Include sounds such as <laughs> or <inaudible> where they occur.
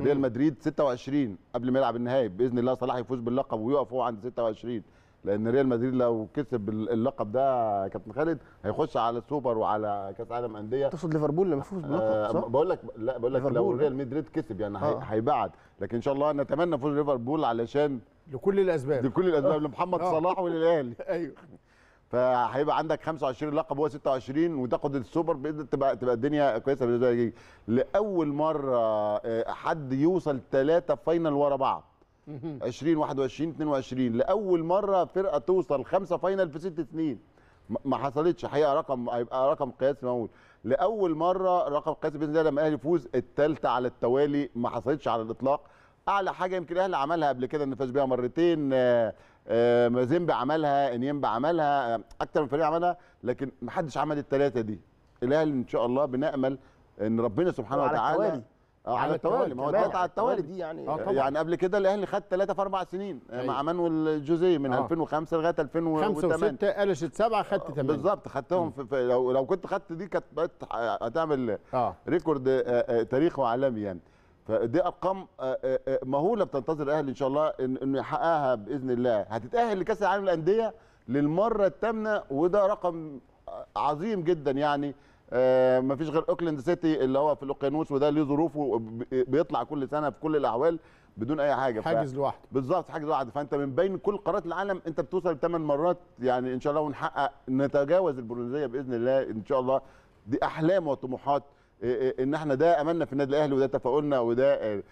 ريال مدريد 26 قبل ما يلعب النهائي باذن الله صلاح يفوز باللقب ويقف هو عند 26 لان ريال مدريد لو كسب اللقب ده يا كابتن خالد هيخش على السوبر وعلى كاس عالم انديه تقصد ليفربول لما يفوز باللقب آه صح؟ بقول لك لا بقول لك لو ريال مدريد كسب يعني آه. هيبعد لكن ان شاء الله نتمنى فوز ليفربول علشان لكل الاسباب لكل الاسباب آه. لمحمد آه. صلاح وللاهلي <laughs> ايوه فهيبقى عندك 25 لقب هو 26 وتاخد السوبر باذن تبقى تبقى الدنيا كويسه بالنسبه لك لاول مره آه، حد يوصل ثلاثه فاينل ورا بعض 20 21 22 لاول مره فرقه توصل خمسه فاينل في ست سنين ما حصلتش حقيقه رقم هيبقى رقم قياسي مهول لاول مره رقم قياسي باذن الله لما الاهلي يفوز الثالثه على التوالي ما حصلتش على الاطلاق اعلى حاجه يمكن الاهلي عملها قبل كده انه فاز بيها مرتين آه، آه، مازيمبي عملها انيمبا عملها آه، اكتر من فريق عملها لكن ما حدش عمل الثلاثه دي الاهلي ان شاء الله بنامل ان ربنا سبحانه وتعالى آه، على التوالي على التوالي ما هو على التوالي دي يعني آه يعني قبل كده الاهلي خد ثلاثه في اربع سنين مع مانويل جوزيه من آه. 2005 لغايه 2008 5 و6 قلشت سبعه خدت ثمانيه بالظبط خدتهم في لو لو كنت خدت دي كانت هتعمل آه. ريكورد آه تاريخي وعالمي يعني فدي ارقام آه، آه، آه، مهوله بتنتظر الاهلي ان شاء الله انه يحققها باذن الله هتتاهل لكاس العالم للانديه للمره الثامنه وده رقم عظيم جدا يعني ما فيش غير اوكلاند سيتي اللي هو في الاوقيانوس وده ليه ظروفه بيطلع كل سنه في كل الاحوال بدون اي حاجه حاجز لوحده بالظبط حاجز لوحده فانت من بين كل قارات العالم انت بتوصل لثمان مرات يعني ان شاء الله ونحقق نتجاوز البرونزيه باذن الله ان شاء الله دي احلام وطموحات إيه، إيه، ان احنا ده املنا في النادي الاهلي وده تفاؤلنا وده آه،